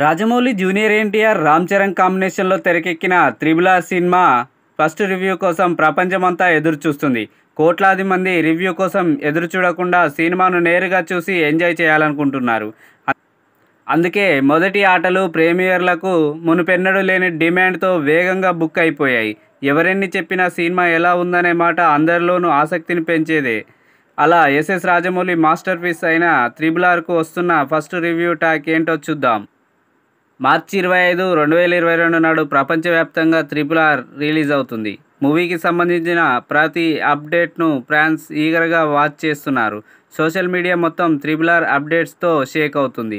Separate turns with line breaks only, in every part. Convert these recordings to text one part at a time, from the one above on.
Rajamouli junior NTR Ram Charan కాంబినేషన్లో తెరకెక్కిన త్రిబుల cinema first review కోసం ప్రపంచమంతా ఎదురు చూస్తుంది కోట్లాది మంది రివ్యూ కోసం ఎదురు చూడకుండా సినిమాను నేరుగా చూసి ఎంజాయ్ చేయాలనుకుంటున్నారు అందుకే మొదటి ఆటలు ప్రేమియర్లకు మునుపెన్నడూ లేని డిమాండ్తో వేగంగా బుక్ అయిపోయాయి ఎవరెన్ని చెప్పినా సినిమా ఎలా ఉందనే మాట అందరిలోనూ ఆసక్తిని పెంచేదే అలా ఎస్ఎస్ రాజమౌళి మాస్టర్ పీస్ అయిన త్రిబుల్ ఆర్కు వస్తున్న ఫస్ట్ రివ్యూ టాక్ ఏంటో చూద్దాం మార్చి ఇరవై ఐదు రెండు వేల ఇరవై రెండు నాడు ప్రపంచవ్యాప్తంగా త్రిపుల్ ఆర్ రిలీజ్ అవుతుంది మూవీకి సంబంధించిన ప్రతి అప్డేట్ను ఫ్యాన్స్ ఈగర్గా వాచ్ చేస్తున్నారు సోషల్ మీడియా మొత్తం త్రిపుల్ ఆర్ అప్డేట్స్తో షేక్ అవుతుంది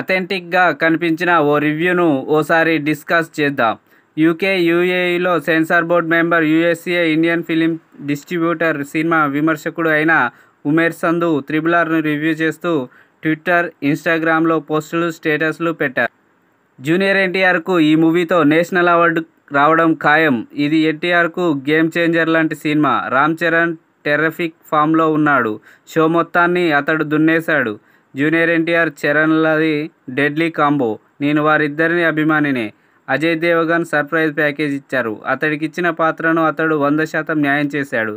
అథెంటిక్గా కనిపించిన ఓ రివ్యూను ఓసారి డిస్కస్ చేద్దాం యూకే యూఏఈలో censor board member USA Indian film distributor cinema విమర్శకుడు అయిన ఉమేర్ సంధు త్రిబులార్ను రివ్యూ చేస్తూ ట్విట్టర్ ఇన్స్టాగ్రామ్లో పోస్టులు స్టేటస్లు పెట్టారు జూనియర్ ఎన్టీఆర్కు ఈ మూవీతో నేషనల్ అవార్డు రావడం ఖాయం ఇది ఎన్టీఆర్కు గేమ్ చేంజర్ లాంటి సినిమా రామ్ చరణ్ టెర్రఫిక్ ఫామ్లో ఉన్నాడు షో మొత్తాన్ని అతడు దున్నేశాడు జూనియర్ ఎన్టీఆర్ చరణ్లది డెడ్లీ కాంబో నేను వారిద్దరిని అభిమానినే అజయ్ దేవగన్ సర్ప్రైజ్ ప్యాకేజ్ ఇచ్చారు అతడికిచ్చిన పాత్రను అతడు వంద శాతం న్యాయం చేశాడు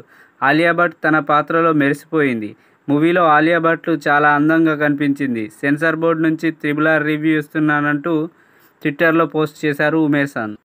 ఆలియా భట్ తన పాత్రలో మెరిసిపోయింది మూవీలో ఆలియా భట్లు చాలా అందంగా కనిపించింది సెన్సార్ బోర్డు నుంచి త్రిబుల్ ఆర్ రివ్యూ ఇస్తున్నానంటూ ట్విట్టర్లో పోస్ట్ చేశారు ఉమేష్ సాన్